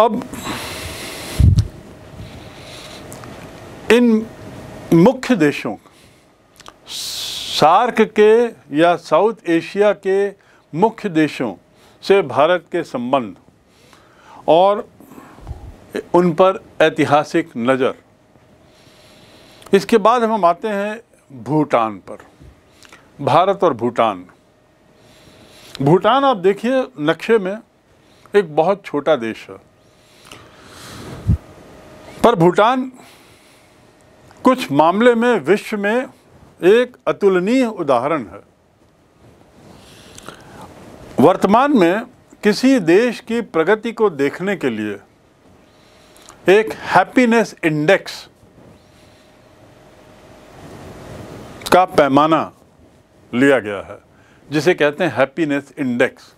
अब इन मुख्य देशों सार्क के या साउथ एशिया के मुख्य देशों से भारत के संबंध और उन पर ऐतिहासिक नज़र इसके बाद हम आते हैं भूटान पर भारत और भूटान भूटान आप देखिए नक्शे में एक बहुत छोटा देश है पर भूटान कुछ मामले में विश्व में एक अतुलनीय उदाहरण है वर्तमान में किसी देश की प्रगति को देखने के लिए एक हैप्पीनेस इंडेक्स का पैमाना लिया गया है जिसे कहते हैं हैप्पीनेस इंडेक्स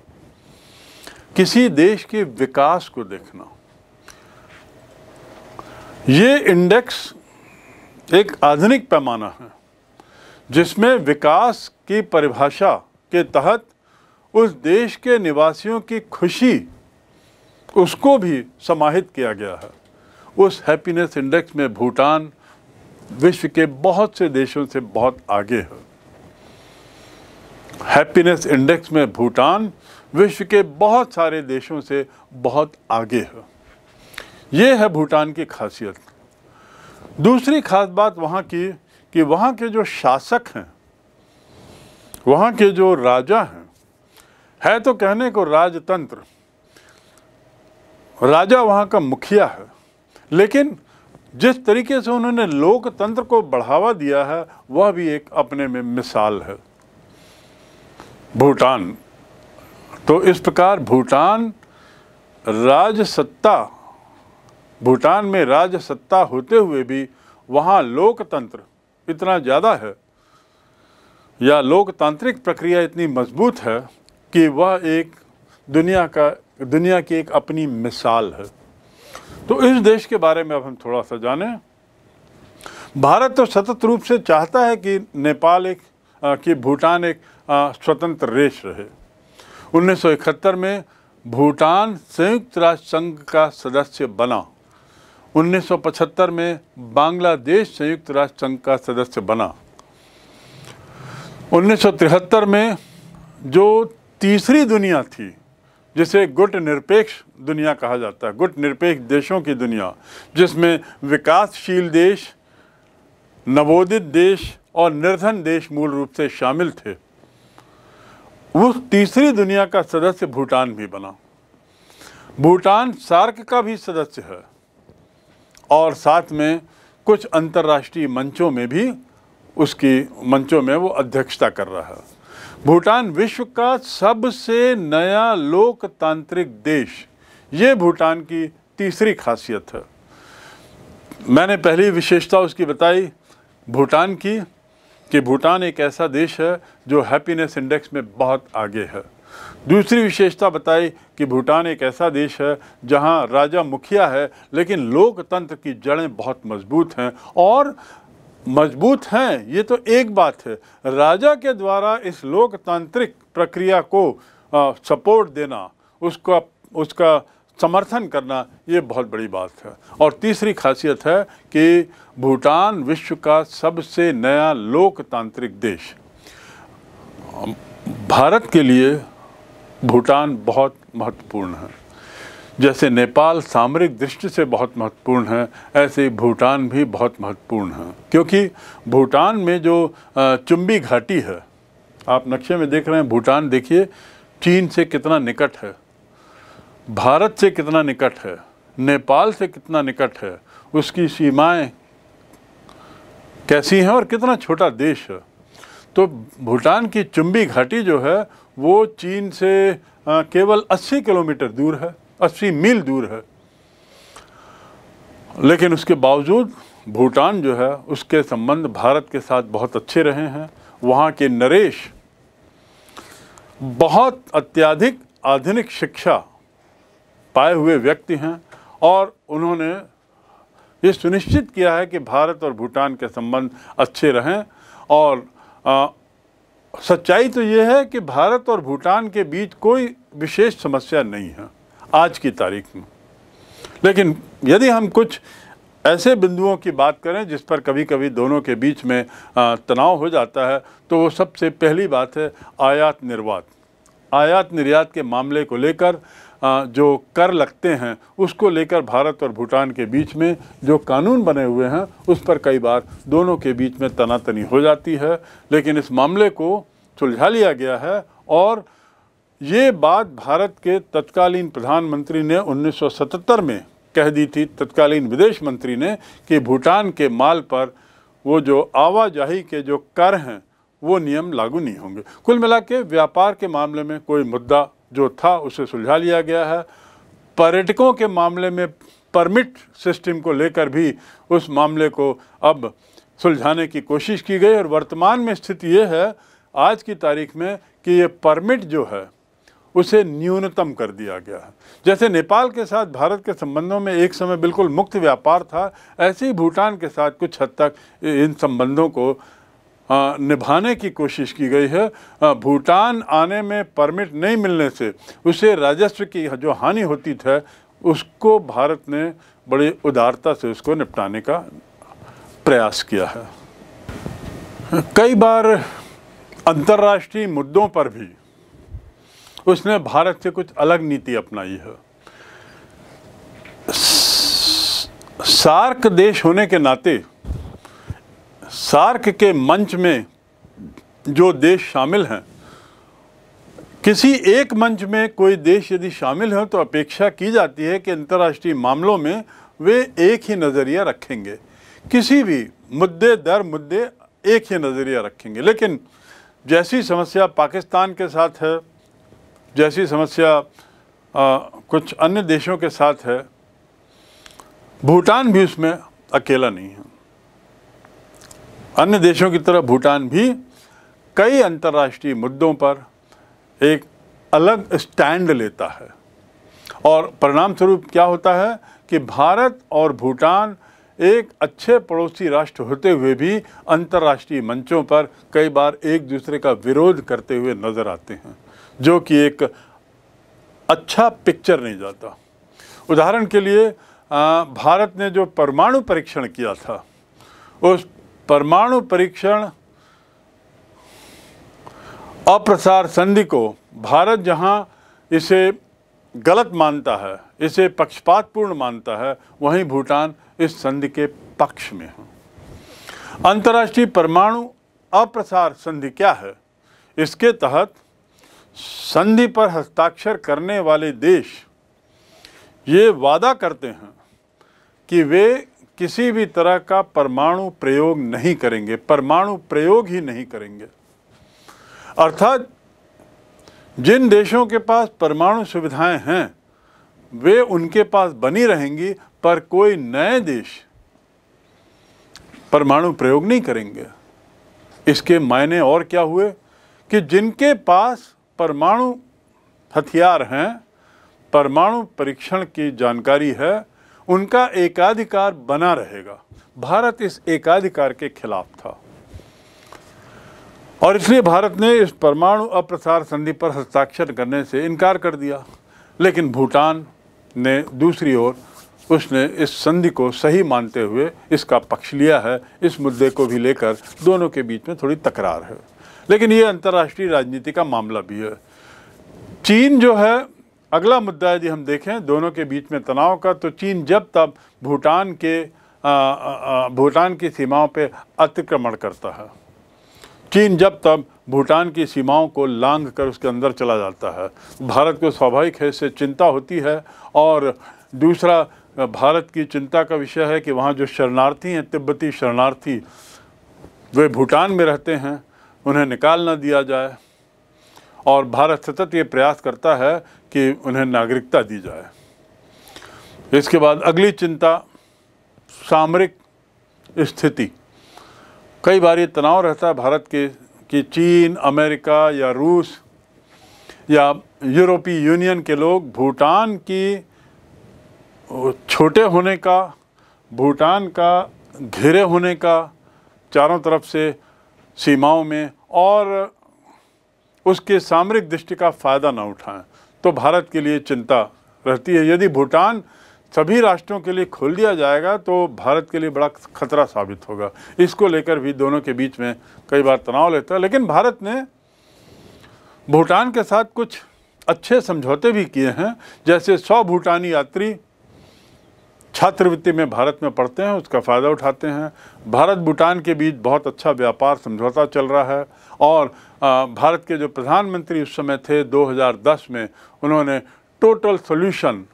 किसी देश के विकास को देखना ये इंडेक्स एक आधुनिक पैमाना है जिसमें विकास की परिभाषा के तहत उस देश के निवासियों की खुशी उसको भी समाहित किया गया है उस हैप्पीनेस इंडेक्स में भूटान विश्व के बहुत से देशों से बहुत आगे है हैप्पीनेस इंडेक्स में भूटान विश्व के बहुत सारे देशों से बहुत आगे है ये है भूटान की खासियत दूसरी खास बात वहाँ की कि वहाँ के जो शासक हैं वहाँ के जो राजा हैं है तो कहने को राजतंत्र राजा वहाँ का मुखिया है लेकिन जिस तरीके से उन्होंने लोकतंत्र को बढ़ावा दिया है वह भी एक अपने में मिसाल है भूटान तो इस प्रकार भूटान राजसत्ता भूटान में राज सत्ता होते हुए भी वहाँ लोकतंत्र इतना ज़्यादा है या लोकतांत्रिक प्रक्रिया इतनी मजबूत है कि वह एक दुनिया का दुनिया की एक अपनी मिसाल है तो इस देश के बारे में अब हम थोड़ा सा जानें भारत तो सतत रूप से चाहता है कि नेपाल एक कि भूटान एक स्वतंत्र देश रहे 1971 में भूटान संयुक्त राष्ट्र संघ का सदस्य बना 1975 में बांग्लादेश संयुक्त राष्ट्र संघ का सदस्य बना 1973 में जो तीसरी दुनिया थी जिसे गुट निरपेक्ष दुनिया कहा जाता है गुट निरपेक्ष देशों की दुनिया जिसमें विकासशील देश नवोदित देश और निर्धन देश मूल रूप से शामिल थे उस तीसरी दुनिया का सदस्य भूटान भी बना भूटान सार्क का भी सदस्य है और साथ में कुछ अंतर्राष्ट्रीय मंचों में भी उसकी मंचों में वो अध्यक्षता कर रहा है भूटान विश्व का सबसे नया लोकतांत्रिक देश ये भूटान की तीसरी खासियत है मैंने पहली विशेषता उसकी बताई भूटान की कि भूटान एक ऐसा देश है जो हैप्पीनेस इंडेक्स में बहुत आगे है दूसरी विशेषता बताई कि भूटान एक ऐसा देश है जहां राजा मुखिया है लेकिन लोकतंत्र की जड़ें बहुत मजबूत हैं और मजबूत हैं ये तो एक बात है राजा के द्वारा इस लोकतांत्रिक प्रक्रिया को आ, सपोर्ट देना उसका उसका समर्थन करना ये बहुत बड़ी बात है और तीसरी खासियत है कि भूटान विश्व का सबसे नया लोकतांत्रिक देश भारत के लिए भूटान बहुत महत्वपूर्ण है जैसे नेपाल सामरिक दृष्टि से बहुत महत्वपूर्ण है ऐसे ही भूटान भी बहुत महत्वपूर्ण है क्योंकि भूटान में जो चुंबी घाटी है आप नक्शे में देख रहे हैं भूटान देखिए चीन से कितना निकट है भारत से कितना निकट है नेपाल से कितना निकट है उसकी सीमाएं कैसी हैं और कितना छोटा देश है तो भूटान की चुंबी घाटी जो है वो चीन से केवल 80 किलोमीटर दूर है 80 मील दूर है लेकिन उसके बावजूद भूटान जो है उसके संबंध भारत के साथ बहुत अच्छे रहे हैं वहाँ के नरेश बहुत अत्याधिक आधुनिक शिक्षा पाए हुए व्यक्ति हैं और उन्होंने ये सुनिश्चित किया है कि भारत और भूटान के संबंध अच्छे रहें और सच्चाई तो ये है कि भारत और भूटान के बीच कोई विशेष समस्या नहीं है आज की तारीख में लेकिन यदि हम कुछ ऐसे बिंदुओं की बात करें जिस पर कभी कभी दोनों के बीच में तनाव हो जाता है तो वो सबसे पहली बात है आयात निर्वात आयात निर्यात के मामले को लेकर जो कर लगते हैं उसको लेकर भारत और भूटान के बीच में जो कानून बने हुए हैं उस पर कई बार दोनों के बीच में तनातनी हो जाती है लेकिन इस मामले को सुलझा लिया गया है और ये बात भारत के तत्कालीन प्रधानमंत्री ने 1977 में कह दी थी तत्कालीन विदेश मंत्री ने कि भूटान के माल पर वो जो आवाजाही के जो कर हैं वो नियम लागू नहीं होंगे कुल मिला के व्यापार के मामले में कोई मुद्दा जो था उसे सुलझा लिया गया है पर्यटकों के मामले में परमिट सिस्टम को लेकर भी उस मामले को अब सुलझाने की कोशिश की गई और वर्तमान में स्थिति ये है आज की तारीख में कि ये परमिट जो है उसे न्यूनतम कर दिया गया है जैसे नेपाल के साथ भारत के संबंधों में एक समय बिल्कुल मुक्त व्यापार था ऐसे ही भूटान के साथ कुछ हद तक इन संबंधों को निभाने की कोशिश की गई है भूटान आने में परमिट नहीं मिलने से उसे राजस्व की जो हानि होती थी उसको भारत ने बड़ी उदारता से उसको निपटाने का प्रयास किया है कई बार अंतर्राष्ट्रीय मुद्दों पर भी उसने भारत से कुछ अलग नीति अपनाई है सार्क देश होने के नाते सार्क के मंच में जो देश शामिल हैं किसी एक मंच में कोई देश यदि शामिल है तो अपेक्षा की जाती है कि अंतर्राष्ट्रीय मामलों में वे एक ही नज़रिया रखेंगे किसी भी मुद्दे दर मुद्दे एक ही नज़रिया रखेंगे लेकिन जैसी समस्या पाकिस्तान के साथ है जैसी समस्या आ, कुछ अन्य देशों के साथ है भूटान भी उसमें अकेला नहीं है अन्य देशों की तरह भूटान भी कई अंतर्राष्ट्रीय मुद्दों पर एक अलग स्टैंड लेता है और परिणाम स्वरूप क्या होता है कि भारत और भूटान एक अच्छे पड़ोसी राष्ट्र होते हुए भी अंतर्राष्ट्रीय मंचों पर कई बार एक दूसरे का विरोध करते हुए नज़र आते हैं जो कि एक अच्छा पिक्चर नहीं जाता उदाहरण के लिए भारत ने जो परमाणु परीक्षण किया था उस परमाणु परीक्षण अप्रसार संधि को भारत जहां इसे गलत मानता है इसे पक्षपातपूर्ण मानता है वहीं भूटान इस संधि के पक्ष में है अंतर्राष्ट्रीय परमाणु अप्रसार संधि क्या है इसके तहत संधि पर हस्ताक्षर करने वाले देश ये वादा करते हैं कि वे किसी भी तरह का परमाणु प्रयोग नहीं करेंगे परमाणु प्रयोग ही नहीं करेंगे अर्थात जिन देशों के पास परमाणु सुविधाएं हैं वे उनके पास बनी रहेंगी पर कोई नए देश परमाणु प्रयोग नहीं करेंगे इसके मायने और क्या हुए कि जिनके पास परमाणु हथियार हैं परमाणु परीक्षण की जानकारी है उनका एकाधिकार बना रहेगा भारत इस एकाधिकार के खिलाफ था और इसलिए भारत ने इस परमाणु अप्रसार संधि पर हस्ताक्षर करने से इनकार कर दिया लेकिन भूटान ने दूसरी ओर उसने इस संधि को सही मानते हुए इसका पक्ष लिया है इस मुद्दे को भी लेकर दोनों के बीच में थोड़ी तकरार है लेकिन ये अंतर्राष्ट्रीय राजनीति का मामला भी है चीन जो है अगला मुद्दा यदि हम देखें दोनों के बीच में तनाव का तो चीन जब तब भूटान के भूटान की सीमाओं पर अतिक्रमण करता है चीन जब तब भूटान की सीमाओं को लांग कर उसके अंदर चला जाता है भारत को स्वाभाविक है इससे चिंता होती है और दूसरा भारत की चिंता का विषय है कि वहाँ जो शरणार्थी हैं तिब्बती शरणार्थी वे भूटान में रहते हैं उन्हें निकाल ना दिया जाए और भारत सतत ये प्रयास करता है कि उन्हें नागरिकता दी जाए इसके बाद अगली चिंता सामरिक स्थिति कई बार ये तनाव रहता है भारत के कि चीन अमेरिका या रूस या यूरोपीय यूनियन के लोग भूटान की छोटे होने का भूटान का घिरे होने का चारों तरफ से सीमाओं में और उसके सामरिक दृष्टि का फ़ायदा ना उठाएं तो भारत के लिए चिंता रहती है यदि भूटान सभी राष्ट्रों के लिए खोल दिया जाएगा तो भारत के लिए बड़ा खतरा साबित होगा इसको लेकर भी दोनों के बीच में कई बार तनाव लेता है लेकिन भारत ने भूटान के साथ कुछ अच्छे समझौते भी किए हैं जैसे सौ भूटानी यात्री छात्रवृत्ति में भारत में पढ़ते हैं उसका फ़ायदा उठाते हैं भारत भूटान के बीच बहुत अच्छा व्यापार समझौता चल रहा है और भारत के जो प्रधानमंत्री उस समय थे 2010 में उन्होंने टोटल सॉल्यूशन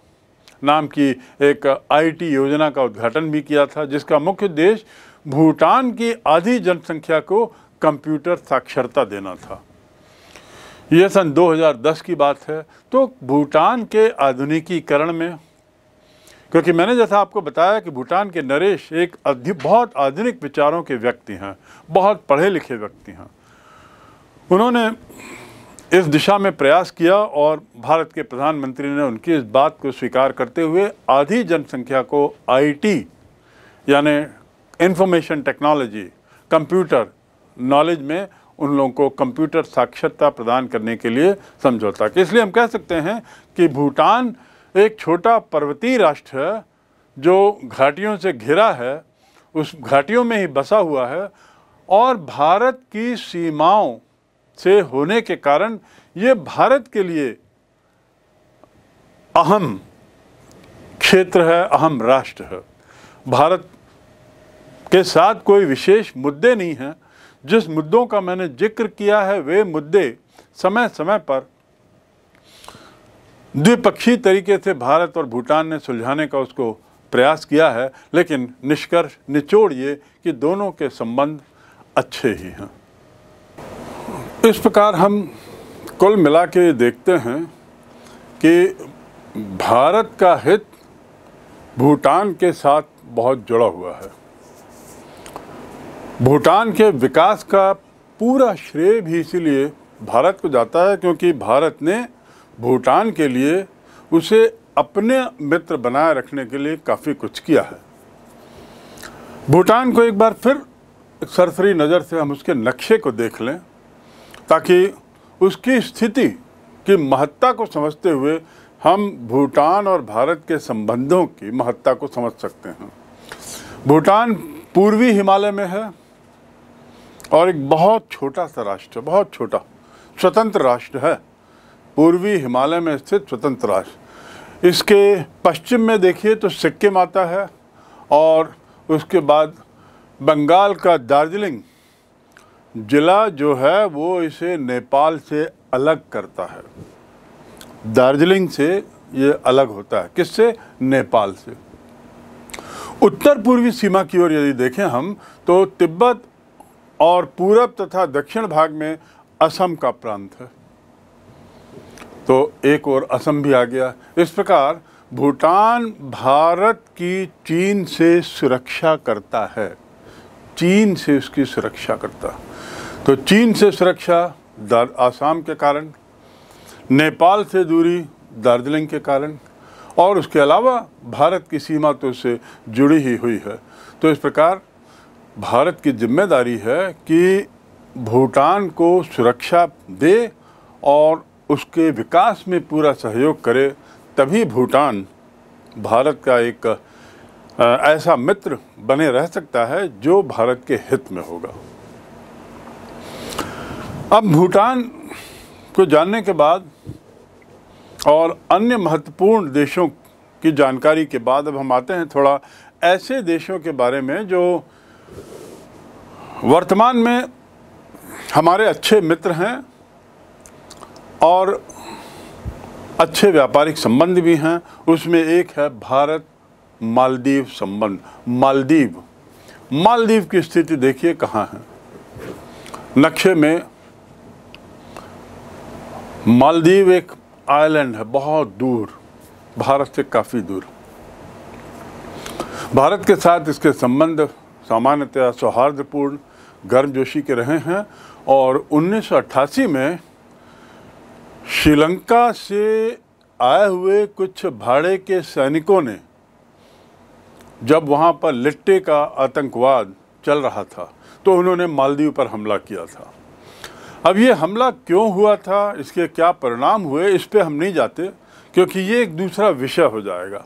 नाम की एक आईटी योजना का उद्घाटन भी किया था जिसका मुख्य उद्देश्य भूटान की आधी जनसंख्या को कंप्यूटर साक्षरता देना था यह सन 2010 की बात है तो भूटान के आधुनिकीकरण में क्योंकि मैंने जैसा आपको बताया कि भूटान के नरेश एक बहुत आधुनिक विचारों के व्यक्ति हैं बहुत पढ़े लिखे व्यक्ति हैं उन्होंने इस दिशा में प्रयास किया और भारत के प्रधानमंत्री ने उनकी इस बात को स्वीकार करते हुए आधी जनसंख्या को आईटी यानी इंफॉर्मेशन टेक्नोलॉजी कंप्यूटर नॉलेज में उन लोगों को कंप्यूटर साक्षरता प्रदान करने के लिए समझौता कि इसलिए हम कह सकते हैं कि भूटान एक छोटा पर्वतीय राष्ट्र जो घाटियों से घिरा है उस घाटियों में ही बसा हुआ है और भारत की सीमाओं से होने के कारण ये भारत के लिए अहम क्षेत्र है अहम राष्ट्र है भारत के साथ कोई विशेष मुद्दे नहीं हैं जिस मुद्दों का मैंने जिक्र किया है वे मुद्दे समय समय पर द्विपक्षीय तरीके से भारत और भूटान ने सुलझाने का उसको प्रयास किया है लेकिन निष्कर्ष निचोड़ ये कि दोनों के संबंध अच्छे ही हैं इस प्रकार हम कुल मिला के देखते हैं कि भारत का हित भूटान के साथ बहुत जुड़ा हुआ है भूटान के विकास का पूरा श्रेय भी इसीलिए भारत को जाता है क्योंकि भारत ने भूटान के लिए उसे अपने मित्र बनाए रखने के लिए काफ़ी कुछ किया है भूटान को एक बार फिर सरसरी नज़र से हम उसके नक्शे को देख लें ताकि उसकी स्थिति की महत्ता को समझते हुए हम भूटान और भारत के संबंधों की महत्ता को समझ सकते हैं भूटान पूर्वी हिमालय में है और एक बहुत छोटा सा राष्ट्र बहुत छोटा स्वतंत्र राष्ट्र है पूर्वी हिमालय में स्थित स्वतंत्र राष्ट्र इसके पश्चिम में देखिए तो सिक्किम आता है और उसके बाद बंगाल का दार्जिलिंग जिला जो है वो इसे नेपाल से अलग करता है दार्जिलिंग से ये अलग होता है किससे नेपाल से उत्तर पूर्वी सीमा की ओर यदि देखें हम तो तिब्बत और पूरब तथा दक्षिण भाग में असम का प्रांत है तो एक और असम भी आ गया इस प्रकार भूटान भारत की चीन से सुरक्षा करता है चीन से उसकी सुरक्षा करता तो चीन से सुरक्षा आसाम के कारण नेपाल से दूरी दार्जिलिंग के कारण और उसके अलावा भारत की सीमा तो उससे जुड़ी ही हुई है तो इस प्रकार भारत की जिम्मेदारी है कि भूटान को सुरक्षा दे और उसके विकास में पूरा सहयोग करे तभी भूटान भारत का एक ऐसा मित्र बने रह सकता है जो भारत के हित में होगा अब भूटान को जानने के बाद और अन्य महत्वपूर्ण देशों की जानकारी के बाद अब हम आते हैं थोड़ा ऐसे देशों के बारे में जो वर्तमान में हमारे अच्छे मित्र हैं और अच्छे व्यापारिक संबंध भी हैं उसमें एक है भारत मालदीव संबंध मालदीव मालदीव की स्थिति देखिए कहाँ है नक्शे में मालदीव एक आइलैंड है बहुत दूर भारत से काफ़ी दूर भारत के साथ इसके संबंध सामान्यतया सौहार्दपूर्ण गर्मजोशी के रहे हैं और 1988 में श्रीलंका से आए हुए कुछ भाड़े के सैनिकों ने जब वहाँ पर लिट्टे का आतंकवाद चल रहा था तो उन्होंने मालदीव पर हमला किया था अब ये हमला क्यों हुआ था इसके क्या परिणाम हुए इस पर हम नहीं जाते क्योंकि ये एक दूसरा विषय हो जाएगा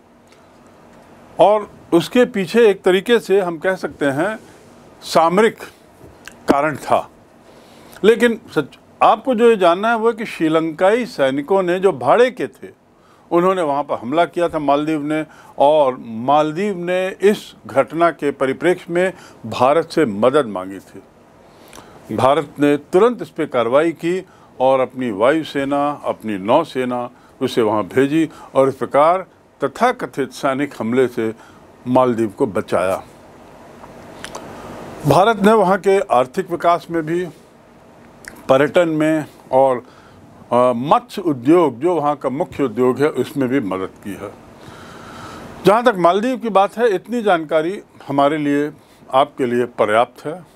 और उसके पीछे एक तरीके से हम कह सकते हैं सामरिक कारण था लेकिन सच आपको जो ये जानना है वो कि श्रीलंकाई सैनिकों ने जो भाड़े के थे उन्होंने वहाँ पर हमला किया था मालदीव ने और मालदीव ने इस घटना के परिप्रेक्ष्य में भारत से मदद मांगी थी भारत ने तुरंत इस पर कार्रवाई की और अपनी वायुसेना अपनी नौसेना उसे वहाँ भेजी और इस प्रकार तथाकथित सैनिक हमले से मालदीव को बचाया भारत ने वहाँ के आर्थिक विकास में भी पर्यटन में और मत्स्य उद्योग जो वहाँ का मुख्य उद्योग है उसमें भी मदद की है जहाँ तक मालदीव की बात है इतनी जानकारी हमारे लिए आपके लिए पर्याप्त है